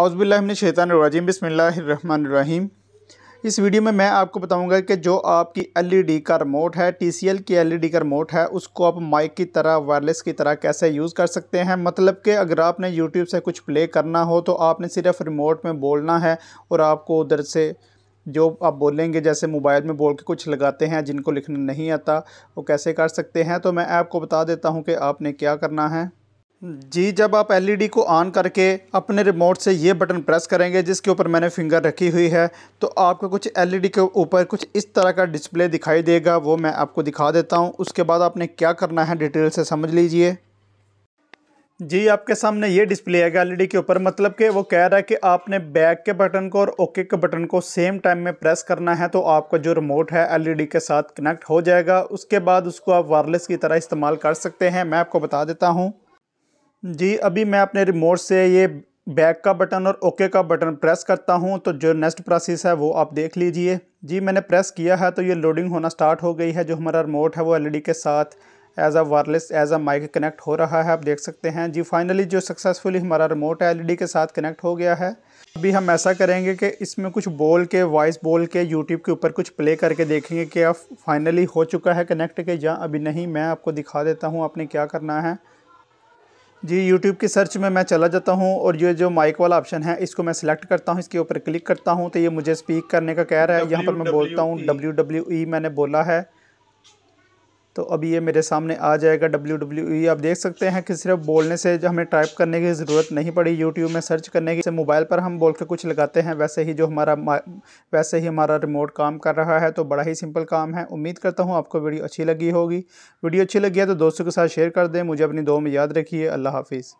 अउज़बिल्लिमिनशैतानरजीम बसमीम इस वीडियो में मैं आपको बताऊंगा कि जो आपकी एलईडी का रिमोट है टीसीएल की एलईडी का रिमोट है उसको आप माइक की तरह वायरलेस की तरह कैसे यूज़ कर सकते हैं मतलब कि अगर आपने यूट्यूब से कुछ प्ले करना हो तो आपने सिर्फ रिमोट में बोलना है और आपको उधर से जो आप बोलेंगे जैसे मोबाइल में बोल के कुछ लगाते हैं जिनको लिखना नहीं आता वो कैसे कर सकते हैं तो मैं आपको बता देता हूँ कि आपने क्या करना है जी जब आप एलईडी e को ऑन करके अपने रिमोट से ये बटन प्रेस करेंगे जिसके ऊपर मैंने फिंगर रखी हुई है तो आपको कुछ एलईडी e के ऊपर कुछ इस तरह का डिस्प्ले दिखाई देगा वो मैं आपको दिखा देता हूँ उसके बाद आपने क्या करना है डिटेल से समझ लीजिए जी आपके सामने ये डिस्प्ले आएगा एलईडी के ऊपर मतलब कि वो कह रहा है कि आपने बैक के बटन को और ओके के बटन को सेम टाइम में प्रेस करना है तो आपका जो रिमोट है एलईडी e के साथ कनेक्ट हो जाएगा उसके बाद उसको आप वायरलेस की तरह इस्तेमाल कर सकते हैं मैं आपको बता देता हूँ जी अभी मैं अपने रिमोट से ये बैक का बटन और ओके का बटन प्रेस करता हूँ तो जो नेक्स्ट प्रोसेस है वो आप देख लीजिए जी मैंने प्रेस किया है तो ये लोडिंग होना स्टार्ट हो गई है जो हमारा रिमोट है वो एलईडी के साथ as a wireless as a mic connect हो रहा है आप देख सकते हैं जी फाइनली जो सक्सेसफुली हमारा रिमोट है एल के साथ कनेक्ट हो गया है अभी हम ऐसा करेंगे कि इसमें कुछ बोल के वॉइस बोल के यूट्यूब के ऊपर कुछ प्ले करके देखेंगे कि अब फाइनली हो चुका है कनेक्ट के या अभी नहीं मैं आपको दिखा देता हूँ आपने क्या करना है जी यूट्यूब की सर्च में मैं चला जाता हूँ और ये जो माइक वाला ऑप्शन है इसको मैं सिलेक्ट करता हूँ इसके ऊपर क्लिक करता हूँ तो ये मुझे स्पीक करने का कह रहा है यहाँ पर मैं बोलता हूँ डब्ल्यू डब्ल्यू ई मैंने बोला है तो अब ये मेरे सामने आ जाएगा डब्ल्यू डब्ल्यू ई आप देख सकते हैं कि सिर्फ बोलने से जो हमें टाइप करने की ज़रूरत नहीं पड़ी यूट्यूब में सर्च करने की मोबाइल पर हम बोल के कुछ लगाते हैं वैसे ही जो हमारा वैसे ही हमारा रिमोट काम कर रहा है तो बड़ा ही सिंपल काम है उम्मीद करता हूँ आपको वीडियो अच्छी लगी होगी वीडियो अच्छी लगी है तो दोस्तों के साथ शेयर कर दें मुझे अपनी दो में याद रखिए अल्लाह हाफिज़